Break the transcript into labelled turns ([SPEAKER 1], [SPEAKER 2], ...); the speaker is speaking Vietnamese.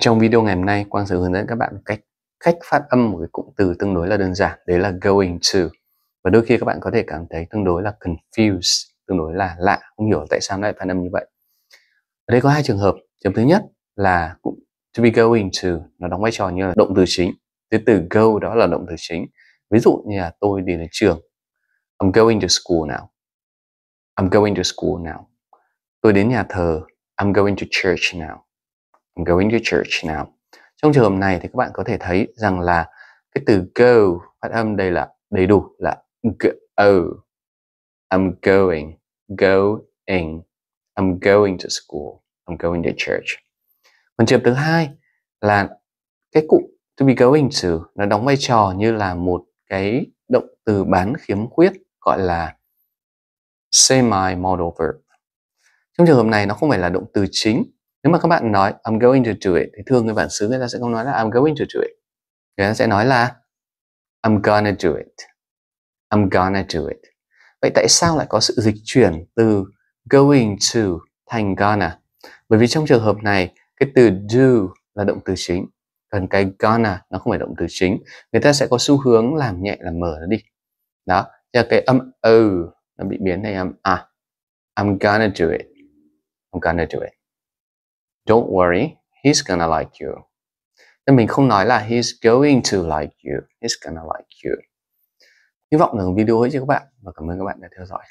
[SPEAKER 1] Trong video ngày hôm nay, Quang sẽ hướng dẫn các bạn cách cách phát âm một cái cụm từ tương đối là đơn giản, đấy là going to. Và đôi khi các bạn có thể cảm thấy tương đối là confused, tương đối là lạ, không hiểu tại sao lại phát âm như vậy. Ở đây có hai trường hợp. Trường thứ nhất là cụm to be going to nó đóng vai trò như là động từ chính. Cái từ go đó là động từ chính. Ví dụ như là tôi đi đến trường. I'm going to school now. I'm going to school now. Tôi đến nhà thờ. I'm going to church now I'm going to church now. Trong trường hợp này thì các bạn có thể thấy rằng là cái từ go phát âm đây là đầy đủ là go. I'm going, going, I'm going to school, I'm going to church. Còn trường hợp thứ hai là cái cụ to be going to nó đóng vai trò như là một cái động từ bán khiếm khuyết gọi là semi modal verb. Trong trường hợp này nó không phải là động từ chính nếu mà các bạn nói I'm going to do it thì thường người bản xứ người ta sẽ không nói là I'm going to do it người ta sẽ nói là I'm gonna do it I'm gonna do it vậy tại sao lại có sự dịch chuyển từ going to thành gonna bởi vì trong trường hợp này cái từ do là động từ chính còn cái gonna nó không phải động từ chính người ta sẽ có xu hướng làm nhẹ làm mở nó đi đó cho cái âm o nó bị biến thành âm a I'm gonna do it I'm gonna do it Don't worry, he's gonna like you. Nên mình không nói là he's going to like you, he's gonna like you. Hy vọng rằng video hữu ích cho các bạn và cảm ơn các bạn đã theo dõi.